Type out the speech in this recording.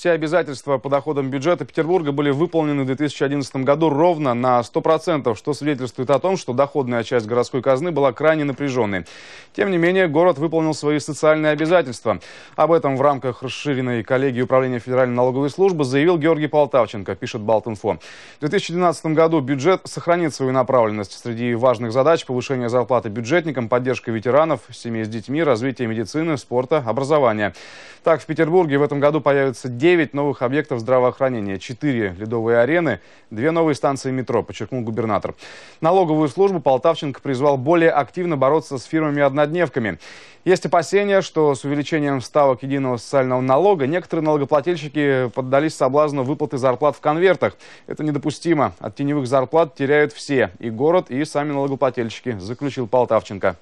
Все обязательства по доходам бюджета Петербурга были выполнены в 2011 году ровно на 100%, что свидетельствует о том, что доходная часть городской казны была крайне напряженной. Тем не менее, город выполнил свои социальные обязательства. Об этом в рамках расширенной коллегии Управления Федеральной налоговой службы заявил Георгий Полтавченко, пишет Балтинфо. В 2012 году бюджет сохранит свою направленность среди важных задач повышение зарплаты бюджетникам, поддержка ветеранов, семей с детьми, развитие медицины, спорта, образования. Так, в Петербурге в этом году появится 10 9 новых объектов здравоохранения, 4 ледовые арены, 2 новые станции метро, подчеркнул губернатор. Налоговую службу Полтавченко призвал более активно бороться с фирмами-однодневками. Есть опасения, что с увеличением ставок единого социального налога некоторые налогоплательщики поддались соблазну выплаты зарплат в конвертах. Это недопустимо. От теневых зарплат теряют все – и город, и сами налогоплательщики, заключил Полтавченко.